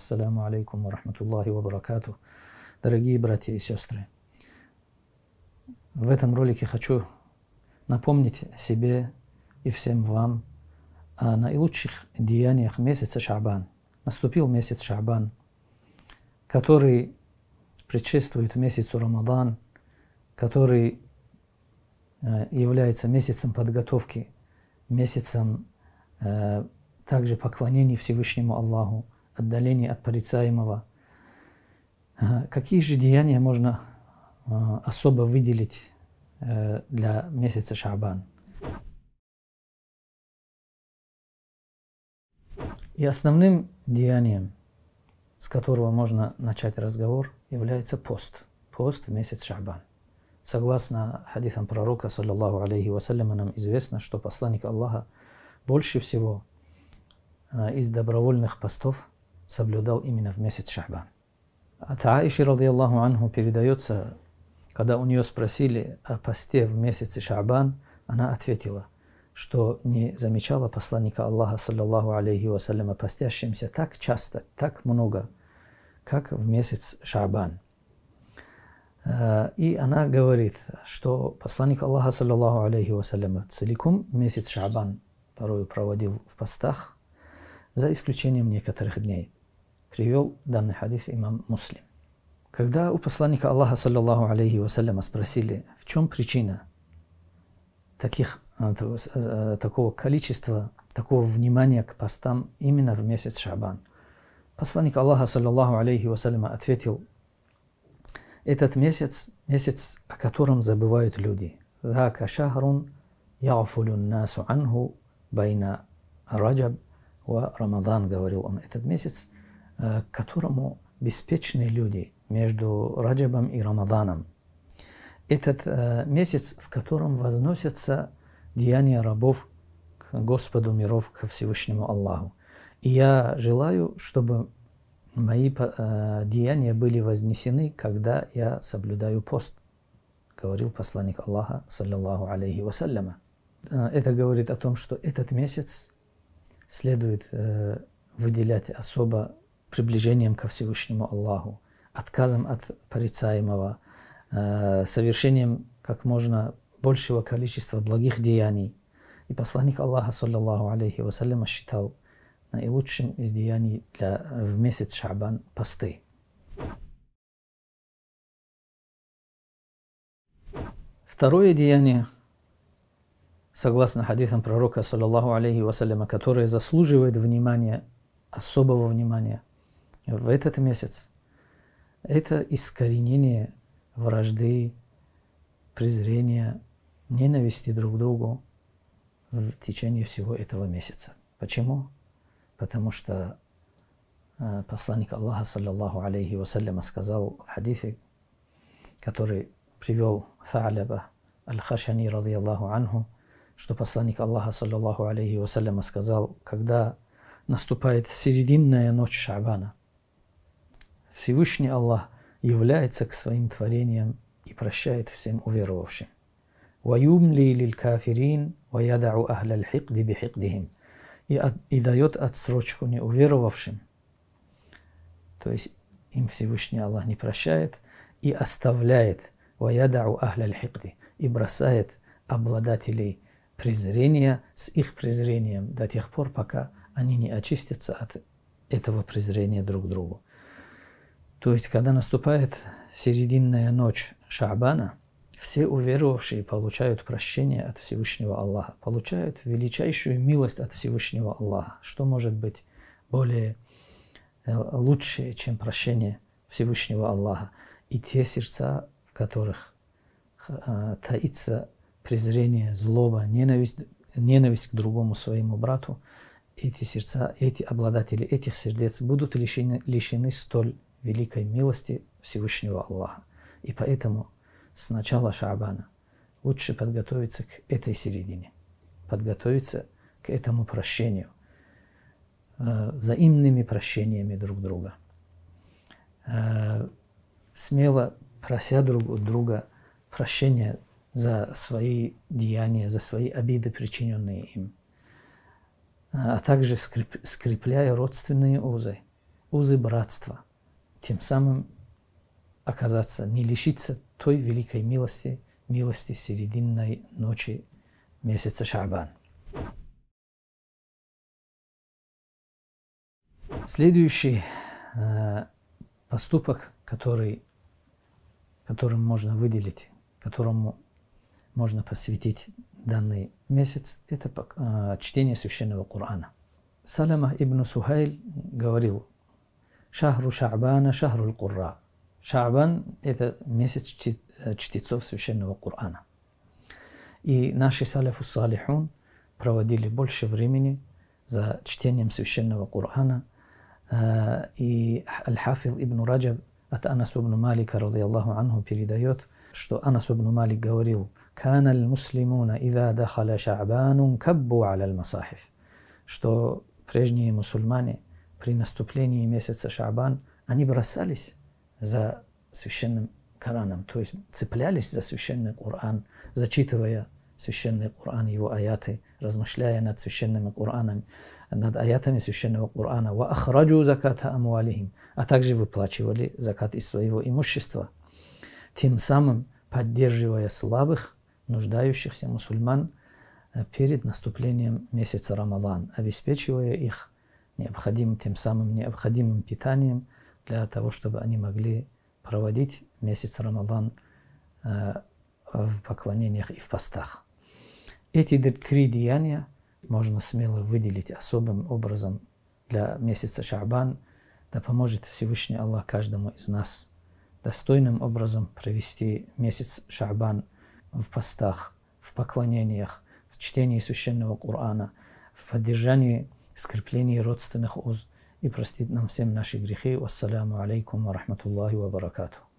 Ассаламу алейкум ва рахматуллахи ва Дорогие братья и сестры, в этом ролике хочу напомнить себе и всем вам о наилучших деяниях месяца Шабан. Наступил месяц Шабан, который предшествует месяцу Рамадан, который э, является месяцем подготовки, месяцем э, также поклонений Всевышнему Аллаху – отдаление от порицаемого. А, какие же деяния можно а, особо выделить э, для месяца Шабан? И основным деянием, с которого можно начать разговор, является пост. Пост в месяц Шабан. Согласно хадисам пророка, саллаллаху алейхи вассаляма, нам известно, что посланник Аллаха больше всего а, из добровольных постов соблюдал именно в месяц Шахбан. От а Аиши, радиаллаху анху, передается, когда у нее спросили о посте в месяце Шабан, она ответила, что не замечала посланника Аллаха, саллаллаху алейхи вассаляма, постящимся так часто, так много, как в месяц Шабан. Э, и она говорит, что посланник Аллаха, саллаллаху алейхи вассаляма, целиком месяц Шабан порой проводил в постах, за исключением некоторых дней – Привел данный хадис имам Муслим. Когда у посланника Аллаха, саллиллаху алейхи вассаляма, спросили, в чем причина таких, а, э, такого количества, такого внимания к постам именно в месяц Шабан, посланник Аллаха, саллиллаху алейхи вассаляма, ответил, этот месяц, месяц, о котором забывают люди. ذاك شهر يغفل насу عنه بين раджаб و рамадан, говорил он. Этот месяц – Э, которому беспечные люди между Раджабом и Рамаданом. Этот э, месяц, в котором возносятся деяния рабов к Господу миров, ко Всевышнему Аллаху. И я желаю, чтобы мои э, деяния были вознесены, когда я соблюдаю пост, говорил посланник Аллаха, саллиллаху алейхи вассаляма. Это говорит о том, что этот месяц следует выделять особо приближением ко Всевышнему Аллаху, отказом от порицаемого, э, совершением как можно большего количества благих деяний. И посланник Аллаха, саллиллаху алейхи вассаляма, считал наилучшим из деяний для, э, в месяц Шабан посты. Второе деяние, согласно хадисам пророка, саллиллаху алейхи вассаляма, которое заслуживает внимания, особого внимания – в этот месяц, это искоренение вражды, презрения, ненависти друг к другу в течение всего этого месяца. Почему? Потому что э, посланник Аллаха, саллиллаху алейхи вассаляма, сказал в хадифе, который привел Фа'ляба Аль-Хашани, радияллаху анху, что посланник Аллаха, саллиллаху алейхи вассаляма, сказал, когда наступает серединная ночь Шабана, Всевышний Аллах является к своим творениям и прощает всем уверовавшим. وَيُمْلِي لِلْكَافِرِينَ وَيَدَعُ أَهْلَ الْحِقْدِ بِحِقْدِهِمْ и, от, и дает отсрочку неуверовавшим. То есть им Всевышний Аллах не прощает и оставляет «Ваядау ахляль хикди» и бросает обладателей презрения с их презрением до тех пор, пока они не очистятся от этого презрения друг к другу. То есть, когда наступает серединная ночь Шабана, все уверовавшие получают прощение от Всевышнего Аллаха, получают величайшую милость от Всевышнего Аллаха. Что может быть более э, лучшее, чем прощение Всевышнего Аллаха? И те сердца, в которых э, таится презрение, злоба, ненависть, ненависть к другому своему брату, эти сердца, эти обладатели этих сердец будут лишены, лишены столь великой милости Всевышнего Аллаха. И поэтому с начала Шаабана лучше подготовиться к этой середине, подготовиться к этому прощению, э, взаимными прощениями друг друга. Э, смело прося друг у друга прощения за свои деяния, за свои обиды, причиненные им, э, а также скрепляя родственные узы, узы братства – тем самым оказаться, не лишиться той великой милости, милости серединной ночи месяца Шабан. Следующий э, поступок, который, которым можно выделить, которому можно посвятить данный месяц, это э, чтение священного Корана. Салама ибн Сухайль говорил, Шахру Ша'бана, Шахру Курра. Ша'бан – это месяц чтецов Священного Корана. И наши салифу салихун проводили больше времени за чтением Священного Корана. Э, и Аль-Хафил ибн Раджаб от Анас ибн Малика, радиаллаху анху, передает, что Анас ибн Малик говорил, «Кан аль-муслимуна, ида дахала ша'бану, каббу аля аль-масахиф», что прежние мусульмане – при наступлении месяца Шабан, они бросались за священным Кораном, то есть цеплялись за священный Коран, зачитывая священный Коран, его аяты, размышляя над священным Кораном, над аятами священного Корана, «Ва ахраджу заката амуалихим», а также выплачивали закат из своего имущества, тем самым поддерживая слабых, нуждающихся мусульман э, перед наступлением месяца Рамадан, обеспечивая их необходимым, тем самым необходимым питанием для того, чтобы они могли проводить месяц Рамадан э, в поклонениях и в постах. Эти три деяния можно смело выделить особым образом для месяца Шабан, да поможет Всевышний Аллах каждому из нас достойным образом провести месяц Шабан в постах, в поклонениях, в чтении священного Корана, в поддержании Искрепление родственных уз и простит нам всем наши грехи. Вассаламу алейкум ва рахматуллахи ва баракату.